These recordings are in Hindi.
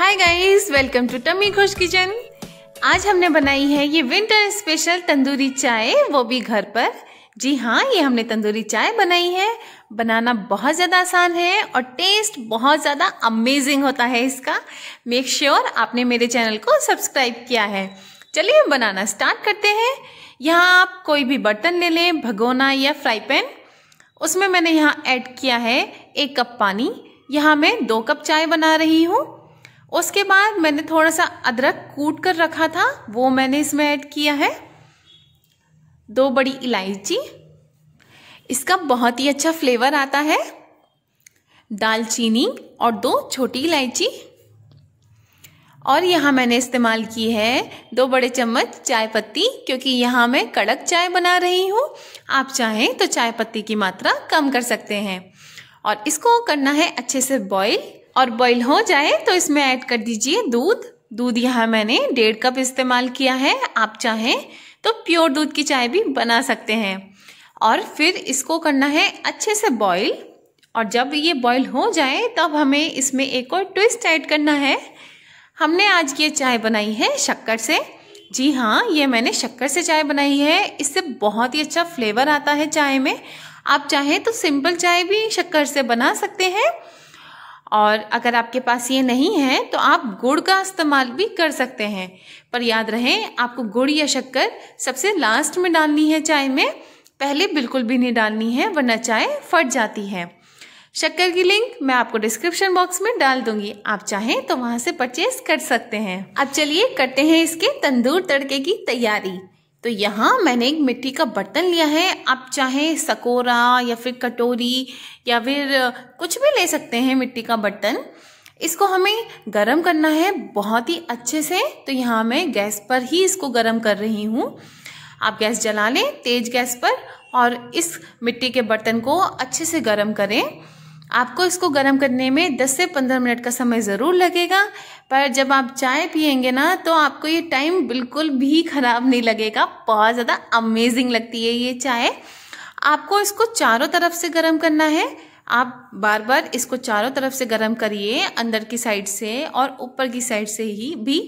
hi guys welcome to Tummy Khush kitchen आज हमने बनाई है ये विंटर स्पेशल तंदूरी चाय वो भी घर पर जी हाँ ये हमने तंदूरी चाय बनाई है बनाना बहुत ज़्यादा आसान है और टेस्ट बहुत ज़्यादा अमेजिंग होता है इसका मेक श्योर sure आपने मेरे चैनल को सब्सक्राइब किया है चलिए बनाना स्टार्ट करते हैं यहाँ आप कोई भी बर्तन ले लें भगोना या फ्राई पैन उसमें मैंने यहाँ ऐड किया है एक कप पानी यहाँ मैं दो कप चाय बना रही हूँ उसके बाद मैंने थोड़ा सा अदरक कूट कर रखा था वो मैंने इसमें ऐड किया है दो बड़ी इलायची इसका बहुत ही अच्छा फ्लेवर आता है दालचीनी और दो छोटी इलायची और यहाँ मैंने इस्तेमाल की है दो बड़े चम्मच चाय पत्ती क्योंकि यहाँ मैं कड़क चाय बना रही हूँ आप चाहें तो चाय पत्ती की मात्रा कम कर सकते हैं और इसको करना है अच्छे से बॉईल और बॉईल हो जाए तो इसमें ऐड कर दीजिए दूध दूध यहाँ मैंने डेढ़ कप इस्तेमाल किया है आप चाहें तो प्योर दूध की चाय भी बना सकते हैं और फिर इसको करना है अच्छे से बॉईल और जब ये बॉईल हो जाए तब हमें इसमें एक और ट्विस्ट ऐड करना है हमने आज ये चाय बनाई है शक्कर से जी हाँ ये मैंने शक्कर से चाय बनाई है इससे बहुत ही अच्छा फ्लेवर आता है चाय में आप चाहें तो सिंपल चाय भी शक्कर से बना सकते हैं और अगर आपके पास ये नहीं है तो आप गुड़ का इस्तेमाल भी कर सकते हैं पर याद रहे आपको गुड़ या शक्कर सबसे लास्ट में डालनी है चाय में पहले बिल्कुल भी नहीं डालनी है वरना चाय फट जाती है शक्कर की लिंक मैं आपको डिस्क्रिप्शन बॉक्स में डाल दूंगी आप चाहें तो वहां से परचेज कर सकते हैं अब चलिए करते हैं इसके तंदूर तड़के की तैयारी तो यहाँ मैंने एक मिट्टी का बर्तन लिया है आप चाहे सकोरा या फिर कटोरी या फिर कुछ भी ले सकते हैं मिट्टी का बर्तन इसको हमें गरम करना है बहुत ही अच्छे से तो यहाँ मैं गैस पर ही इसको गरम कर रही हूँ आप गैस जला लें तेज गैस पर और इस मिट्टी के बर्तन को अच्छे से गरम करें आपको इसको गर्म करने में 10 से 15 मिनट का समय ज़रूर लगेगा पर जब आप चाय पियेंगे ना तो आपको ये टाइम बिल्कुल भी ख़राब नहीं लगेगा बहुत ज़्यादा अमेजिंग लगती है ये चाय आपको इसको चारों तरफ से गर्म करना है आप बार बार इसको चारों तरफ से गर्म करिए अंदर की साइड से और ऊपर की साइड से ही भी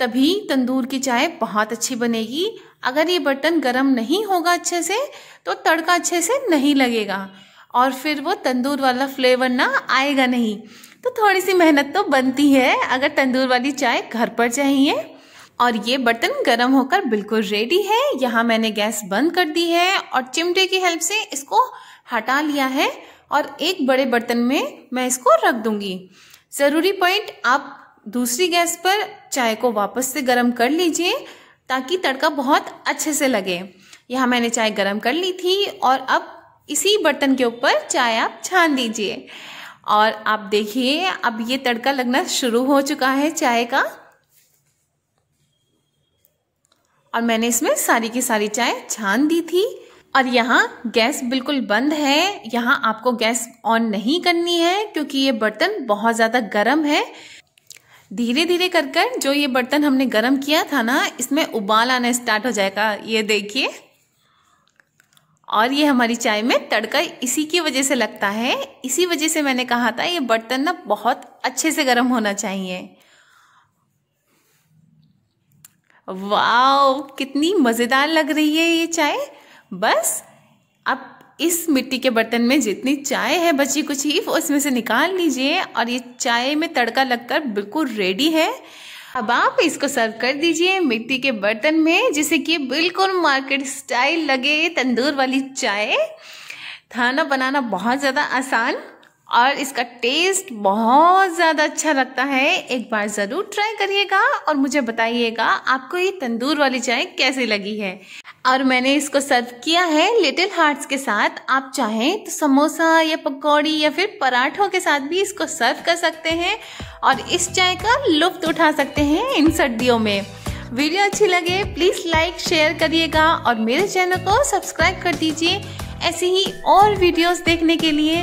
तभी तंदूर की चाय बहुत अच्छी बनेगी अगर ये बर्तन गर्म नहीं होगा अच्छे से तो तड़का अच्छे से नहीं लगेगा और फिर वो तंदूर वाला फ्लेवर ना आएगा नहीं तो थोड़ी सी मेहनत तो बनती है अगर तंदूर वाली चाय घर पर चाहिए और ये बर्तन गर्म होकर बिल्कुल रेडी है यहाँ मैंने गैस बंद कर दी है और चिमटे की हेल्प से इसको हटा लिया है और एक बड़े बर्तन में मैं इसको रख दूंगी ज़रूरी पॉइंट आप दूसरी गैस पर चाय को वापस से गर्म कर लीजिए ताकि तड़का बहुत अच्छे से लगे यहाँ मैंने चाय गर्म कर ली थी और अब इसी बर्तन के ऊपर चाय आप छान दीजिए और आप देखिए अब ये तड़का लगना शुरू हो चुका है चाय का और मैंने इसमें सारी की सारी चाय छान दी थी और यहाँ गैस बिल्कुल बंद है यहाँ आपको गैस ऑन नहीं करनी है क्योंकि ये बर्तन बहुत ज़्यादा गर्म है धीरे धीरे कर कर जो ये बर्तन हमने गर्म किया था ना इसमें उबाल आना स्टार्ट हो जाएगा ये देखिए और ये हमारी चाय में तड़का इसी की वजह से लगता है इसी वजह से मैंने कहा था ये बर्तन ना बहुत अच्छे से गर्म होना चाहिए वाओ कितनी मज़ेदार लग रही है ये चाय बस अब इस मिट्टी के बर्तन में जितनी चाय है बची कुछ ही उसमें से निकाल लीजिए और ये चाय में तड़का लगकर बिल्कुल रेडी है अब आप इसको सर्व कर दीजिए मिट्टी के बर्तन में जिससे कि बिल्कुल मार्केट स्टाइल लगे तंदूर वाली चाय खाना बनाना बहुत ज़्यादा आसान और इसका टेस्ट बहुत ज़्यादा अच्छा लगता है एक बार ज़रूर ट्राई करिएगा और मुझे बताइएगा आपको ये तंदूर वाली चाय कैसी लगी है और मैंने इसको सर्व किया है लिटिल हार्ट्स के साथ आप चाहें तो समोसा या पकौड़ी या फिर पराठों के साथ भी इसको सर्व कर सकते हैं और इस चाय का लुफ्त उठा सकते हैं इन सर्दियों में वीडियो अच्छी लगे प्लीज़ लाइक शेयर करिएगा और मेरे चैनल को सब्सक्राइब कर दीजिए ऐसी ही और वीडियोस देखने के लिए